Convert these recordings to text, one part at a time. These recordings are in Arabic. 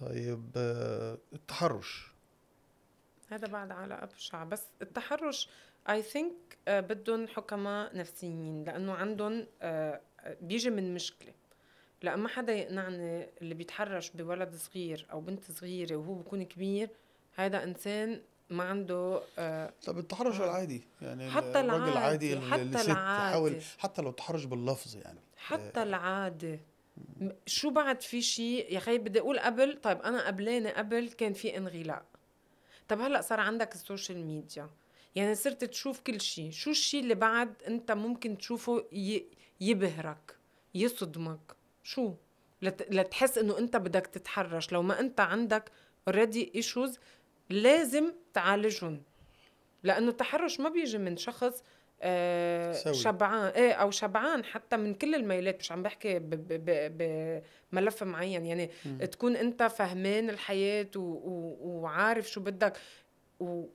طيب آه، التحرش هذا بعد على ابشع بس التحرش اي آه، ثينك بدهم حكماء نفسيين لانه عندهم آه، بيجي من مشكله لا ما حدا يقنعني اللي بيتحرش بولد صغير او بنت صغيره وهو بكون كبير هذا انسان ما عنده آه طب التحرش آه العادي يعني حتى الراجل العادي, العادي حتى العادي. حاول حتى لو تحرش باللفظ يعني حتى آه العادي شو بعد في شيء يا خي بدي اقول قبل طيب انا قبلانه قبل كان في انغلاق طب هلا صار عندك السوشيال ميديا يعني صرت تشوف كل شيء شو الشيء اللي بعد انت ممكن تشوفه يبهرك يصدمك شو لتحس انه انت بدك تتحرش لو ما انت عندك اوريدي ايشوز لازم تعالجهم لانه التحرش ما بيجي من شخص شبعان ايه او شبعان حتى من كل الميلات مش عم بحكي بملف معين يعني م. تكون انت فهمان الحياه و... و... وعارف شو بدك ومثل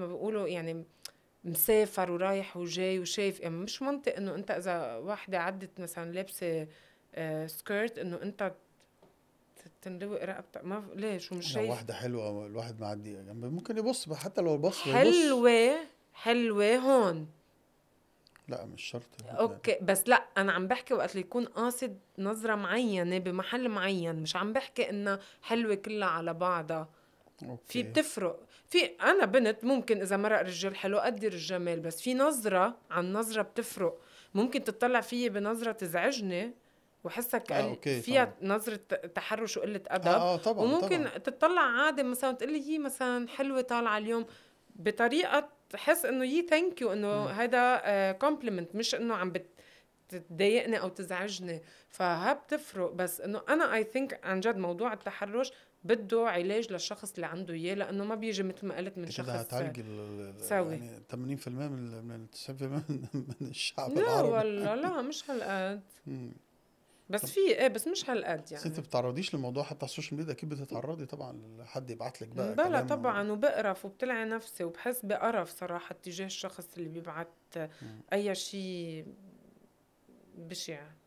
ما بيقولوا يعني مسافر ورايح وجاي وشايف يعني مش منطق انه انت اذا واحده عدت مثلا لابسه سكيرت آه، انه انت تنلوق رقبتها ما ليه شو مش شايف واحده حلوه الواحد معدي يعني ممكن يبص حتى لو بص حلوه حلوه هون لا مش شرط اوكي بس لا انا عم بحكي وقت اللي يكون قاصد نظره معينه بمحل معين مش عم بحكي انها حلوه كلها على بعضها أوكي. في بتفرق في انا بنت ممكن اذا مرق رجال حلو اقدر الجمال بس في نظره عن نظره بتفرق ممكن تطلع فيي بنظره تزعجني وحسك آه، أوكي، فيها طبعا. نظره تحرش وقله آه، ادب آه، آه، طبعا وممكن طبعا. تطلع عادي مثلا تقول لي هي مثلا حلوه طالعه اليوم بطريقه تحس انه يي ثانك يو انه هذا كومبلمنت آه، مش انه عم بتضايقني او تزعجني فها بتفرق بس انه انا اي ثينك عن جد موضوع التحرش بده علاج للشخص اللي عنده اياه لانه ما بيجي مثل ما قلت من شخص تعالجي سوي يعني 80% من 90% من الشعب لا العربي لا والله لا مش هالقد بس في ايه بس مش هالقد يعني انت بتعرضيش للموضوع حتى على السوشيال ميديا اكيد بتتعرضي طبعا حد يبعت لك بقى بلا طبعا و... وبقرف وبتلعي نفسي وبحس بقرف صراحه تجاه الشخص اللي بيبعت اي شيء بشع